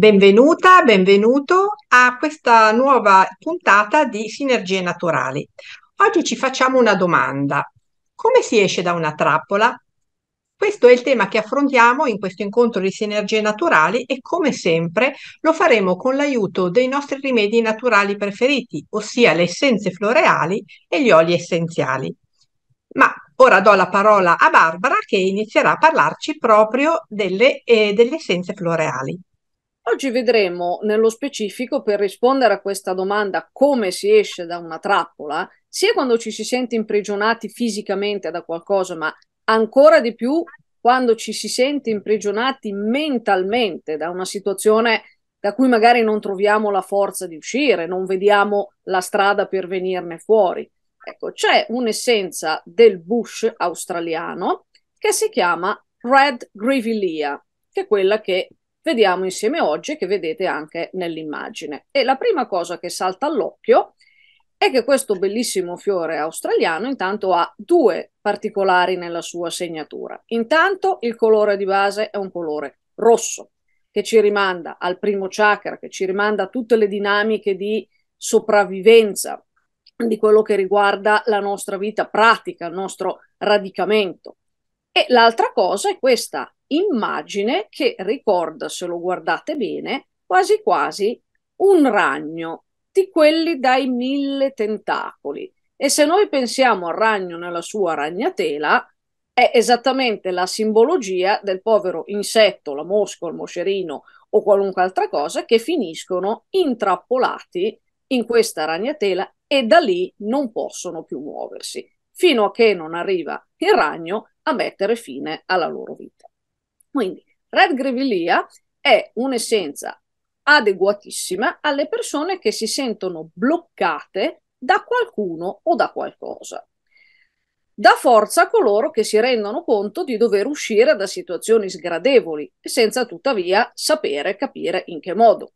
Benvenuta, benvenuto a questa nuova puntata di Sinergie Naturali. Oggi ci facciamo una domanda. Come si esce da una trappola? Questo è il tema che affrontiamo in questo incontro di sinergie naturali e come sempre lo faremo con l'aiuto dei nostri rimedi naturali preferiti, ossia le essenze floreali e gli oli essenziali. Ma ora do la parola a Barbara che inizierà a parlarci proprio delle, eh, delle essenze floreali. Oggi vedremo nello specifico per rispondere a questa domanda come si esce da una trappola, sia quando ci si sente imprigionati fisicamente da qualcosa, ma ancora di più quando ci si sente imprigionati mentalmente da una situazione da cui magari non troviamo la forza di uscire, non vediamo la strada per venirne fuori. Ecco, c'è un'essenza del bush australiano che si chiama Red Grevillea, che è quella che vediamo insieme oggi che vedete anche nell'immagine. E la prima cosa che salta all'occhio è che questo bellissimo fiore australiano intanto ha due particolari nella sua segnatura. Intanto il colore di base è un colore rosso che ci rimanda al primo chakra, che ci rimanda a tutte le dinamiche di sopravvivenza, di quello che riguarda la nostra vita pratica, il nostro radicamento. E l'altra cosa è questa immagine che ricorda, se lo guardate bene, quasi quasi un ragno di quelli dai mille tentacoli. E se noi pensiamo al ragno nella sua ragnatela, è esattamente la simbologia del povero insetto, la mosca, il moscerino o qualunque altra cosa che finiscono intrappolati in questa ragnatela e da lì non possono più muoversi fino a che non arriva il ragno a mettere fine alla loro vita. Quindi Red Grevillea è un'essenza adeguatissima alle persone che si sentono bloccate da qualcuno o da qualcosa. Da forza a coloro che si rendono conto di dover uscire da situazioni sgradevoli, senza tuttavia sapere capire in che modo.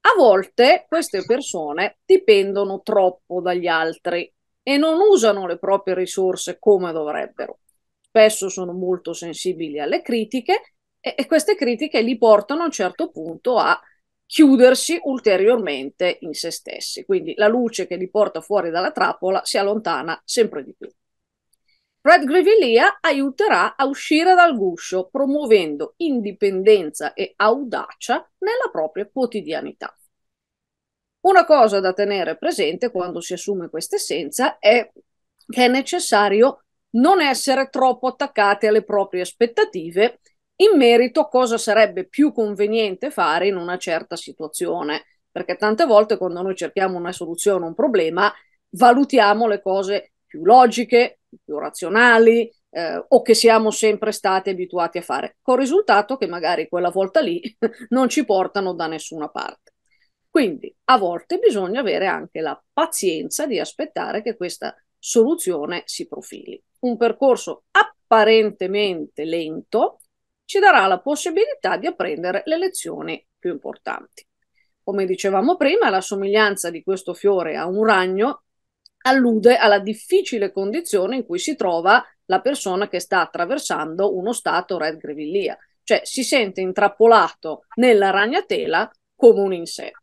A volte queste persone dipendono troppo dagli altri, e non usano le proprie risorse come dovrebbero. Spesso sono molto sensibili alle critiche e, e queste critiche li portano a un certo punto a chiudersi ulteriormente in se stessi. Quindi la luce che li porta fuori dalla trappola si allontana sempre di più. Fred Grivillia aiuterà a uscire dal guscio, promuovendo indipendenza e audacia nella propria quotidianità. Una cosa da tenere presente quando si assume questa essenza è che è necessario non essere troppo attaccati alle proprie aspettative in merito a cosa sarebbe più conveniente fare in una certa situazione, perché tante volte quando noi cerchiamo una soluzione a un problema valutiamo le cose più logiche, più razionali eh, o che siamo sempre stati abituati a fare, col risultato che magari quella volta lì non ci portano da nessuna parte. Quindi a volte bisogna avere anche la pazienza di aspettare che questa soluzione si profili. Un percorso apparentemente lento ci darà la possibilità di apprendere le lezioni più importanti. Come dicevamo prima, la somiglianza di questo fiore a un ragno allude alla difficile condizione in cui si trova la persona che sta attraversando uno stato red grevillia, cioè si sente intrappolato nella ragnatela come un insetto.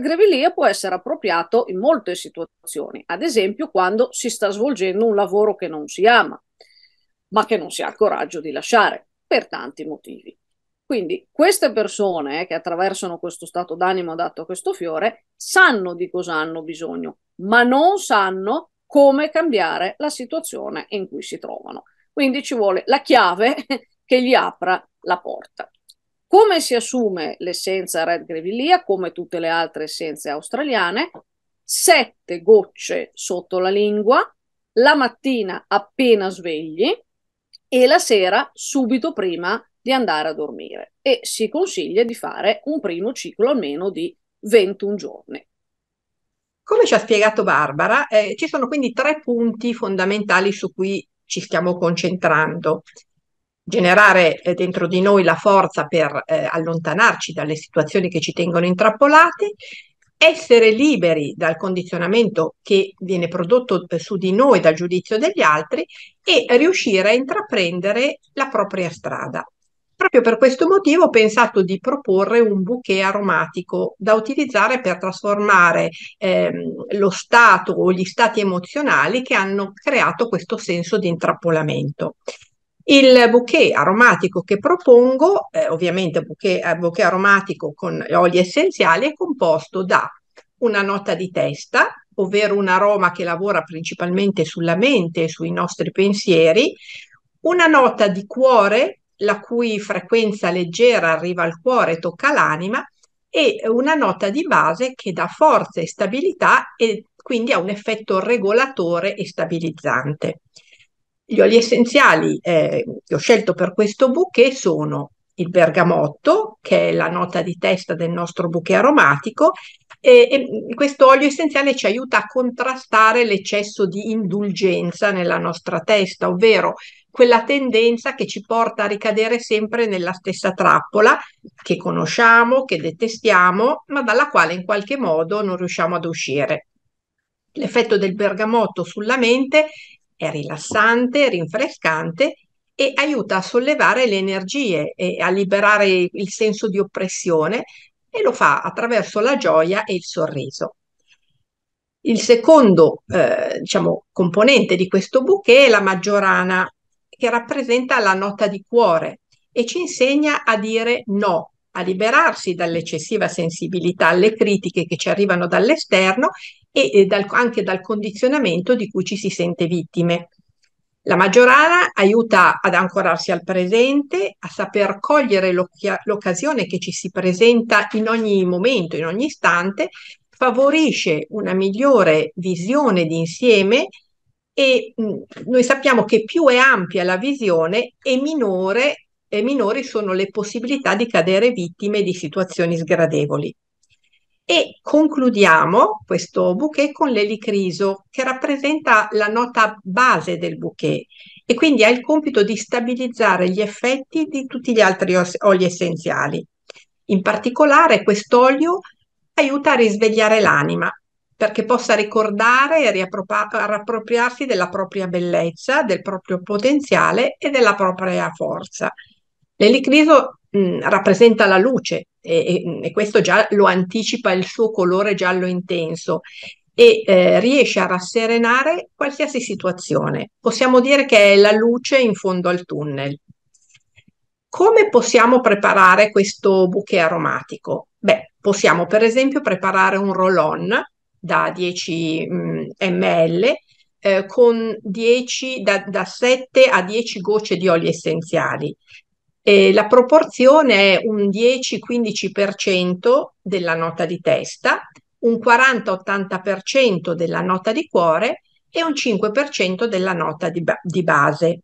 Grevillea può essere appropriato in molte situazioni, ad esempio quando si sta svolgendo un lavoro che non si ama, ma che non si ha il coraggio di lasciare, per tanti motivi. Quindi queste persone eh, che attraversano questo stato d'animo adatto a questo fiore sanno di cosa hanno bisogno, ma non sanno come cambiare la situazione in cui si trovano. Quindi ci vuole la chiave che gli apra la porta. Come si assume l'essenza Red Grevillea, come tutte le altre essenze australiane? Sette gocce sotto la lingua, la mattina appena svegli e la sera subito prima di andare a dormire. E si consiglia di fare un primo ciclo almeno di 21 giorni. Come ci ha spiegato Barbara, eh, ci sono quindi tre punti fondamentali su cui ci stiamo concentrando generare eh, dentro di noi la forza per eh, allontanarci dalle situazioni che ci tengono intrappolati, essere liberi dal condizionamento che viene prodotto eh, su di noi dal giudizio degli altri e riuscire a intraprendere la propria strada. Proprio per questo motivo ho pensato di proporre un bouquet aromatico da utilizzare per trasformare ehm, lo stato o gli stati emozionali che hanno creato questo senso di intrappolamento. Il bouquet aromatico che propongo, eh, ovviamente bouquet, eh, bouquet aromatico con oli essenziali, è composto da una nota di testa, ovvero un aroma che lavora principalmente sulla mente e sui nostri pensieri, una nota di cuore, la cui frequenza leggera arriva al cuore e tocca l'anima, e una nota di base che dà forza e stabilità e quindi ha un effetto regolatore e stabilizzante. Gli oli essenziali eh, che ho scelto per questo bouquet sono il bergamotto, che è la nota di testa del nostro bouquet aromatico, e, e, questo olio essenziale ci aiuta a contrastare l'eccesso di indulgenza nella nostra testa, ovvero quella tendenza che ci porta a ricadere sempre nella stessa trappola che conosciamo, che detestiamo, ma dalla quale in qualche modo non riusciamo ad uscire. L'effetto del bergamotto sulla mente è rilassante, rinfrescante e aiuta a sollevare le energie e a liberare il senso di oppressione e lo fa attraverso la gioia e il sorriso. Il secondo eh, diciamo, componente di questo bouquet è la maggiorana, che rappresenta la nota di cuore e ci insegna a dire no, a liberarsi dall'eccessiva sensibilità alle critiche che ci arrivano dall'esterno e dal, anche dal condizionamento di cui ci si sente vittime. La Maggiorana aiuta ad ancorarsi al presente, a saper cogliere l'occasione che ci si presenta in ogni momento, in ogni istante, favorisce una migliore visione d'insieme e mh, mm, noi sappiamo che più è ampia la visione e minore, e minori sono le possibilità di cadere vittime di situazioni sgradevoli. E concludiamo questo bouquet con l'elicriso, che rappresenta la nota base del bouquet e quindi ha il compito di stabilizzare gli effetti di tutti gli altri oli essenziali. In particolare quest'olio aiuta a risvegliare l'anima perché possa ricordare e riappropria- riappropriarsi della propria bellezza, del proprio potenziale e della propria forza. L'elicriso Mm, rappresenta la luce e, mm, e, questo già lo anticipa il suo colore giallo intenso e eh, riesce a rasserenare qualsiasi situazione. Possiamo dire che è la luce in fondo al tunnel. Come possiamo preparare questo bouquet aromatico? Beh, possiamo per esempio preparare un roll-on da 10 mh, mm, ml eh, con 10, da, da 7 a 10 gocce di oli essenziali eh, la proporzione è un 10-15% della nota di testa, un 40-80% della nota di cuore e un 5% della nota di, ba- di, base.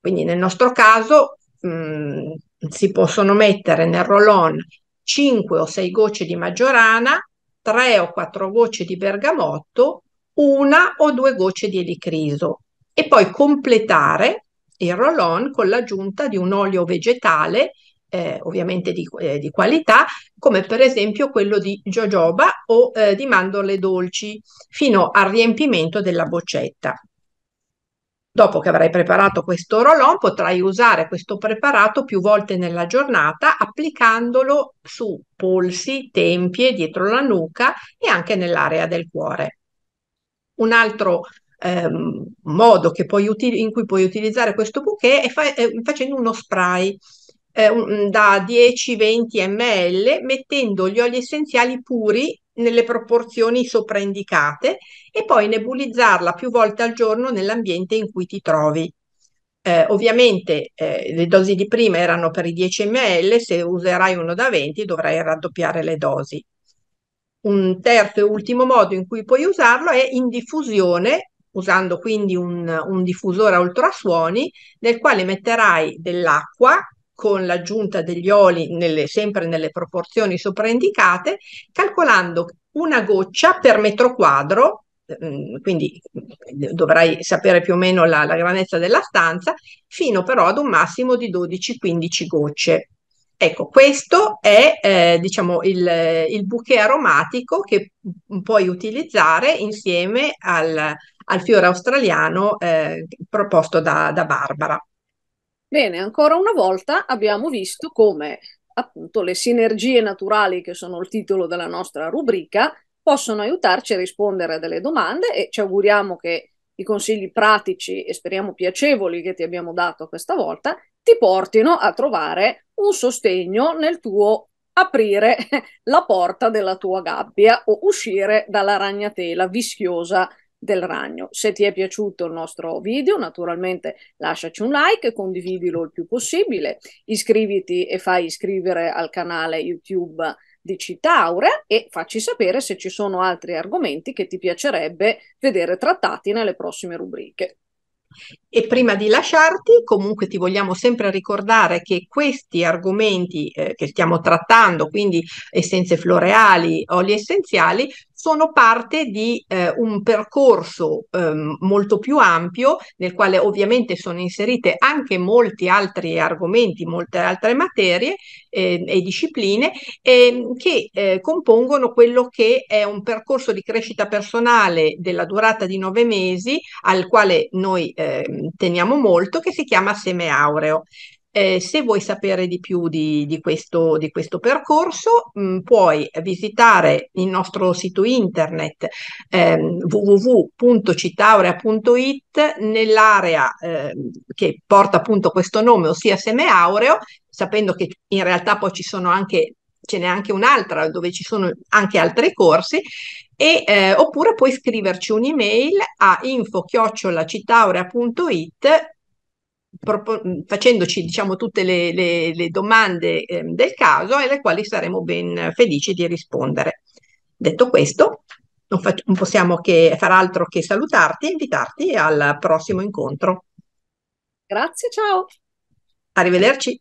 Quindi nel nostro caso mh, mm, si possono mettere nel roll-on 5 o 6 gocce di maggiorana, 3 o 4 gocce di bergamotto, una o due gocce di elicriso e poi completare il roll-on con l'aggiunta di un olio vegetale, eh, ovviamente di, eh, di, qualità, come per esempio quello di jojoba o eh, di mandorle dolci, fino al riempimento della boccetta. Dopo che avrai preparato questo roll-on, potrai usare questo preparato più volte nella giornata applicandolo su polsi, tempie, dietro la nuca e anche nell'area del cuore. Un altro ehm, modo poi uti- in cui puoi utilizzare questo bouquet è, fa- è eh, facendo uno spray eh, un, mm, da 10-20 ml, mettendo gli oli essenziali puri nelle proporzioni sopra indicate e poi nebulizzarla più volte al giorno nell'ambiente in cui ti trovi. Eh, ovviamente eh, le dosi di prima erano per i 10 ml, se userai uno da 20 dovrai raddoppiare le dosi. Un terzo e ultimo modo in cui puoi usarlo è in diffusione usando quindi un, un diffusore a ultrasuoni nel quale metterai dell'acqua con l'aggiunta degli oli nelle, sempre nelle proporzioni sopraindicate, calcolando una goccia per metro quadro, ehm, quindi dovrai sapere più o meno la, la grandezza della stanza, fino però ad un massimo di 12-15 gocce. Ecco, questo è eh, diciamo il, il bouquet aromatico che puoi utilizzare insieme al, al fiore australiano eh, proposto da, da Barbara. Bene, ancora una volta abbiamo visto come appunto le sinergie naturali che sono il titolo della nostra rubrica possono aiutarci a rispondere a delle domande e ci auguriamo che i consigli pratici e speriamo piacevoli che ti abbiamo dato questa volta ti portino a trovare un sostegno nel tuo aprire la porta della tua gabbia o uscire dalla ragnatela vischiosa del ragno. Se ti è piaciuto il nostro video, naturalmente lasciaci un like, condividilo il più possibile, iscriviti e fai iscrivere al canale YouTube di Citaure e facci sapere se ci sono altri argomenti che ti piacerebbe vedere trattati nelle prossime rubriche. E prima di lasciarti, comunque ti vogliamo sempre ricordare che questi argomenti eh, che stiamo trattando, quindi essenze floreali, oli essenziali, sono parte di eh, un percorso eh, molto più ampio nel quale ovviamente sono inserite anche molti altri argomenti, molte altre materie eh, e discipline ehm, che eh, compongono quello che è un percorso di crescita personale della durata di nove mesi al quale noi ehm, teniamo molto che si chiama Seme Aureo. Eh, se vuoi sapere di più di, di, questo, di questo, percorso, mh, mm, puoi visitare il nostro sito internet ehm, www.citaurea.it nell'area eh, che porta appunto questo nome, ossia Semeaureo, sapendo che in realtà poi ci sono anche ce n'è anche un'altra dove ci sono anche altri corsi e, eh, oppure puoi scriverci un'email a info-citaurea.it propon- facendoci diciamo, tutte le, le, le domande eh, del caso alle quali saremo ben felici di rispondere. Detto questo, non, fac- non possiamo che far altro che salutarti e invitarti al prossimo incontro. Grazie, ciao. Arrivederci.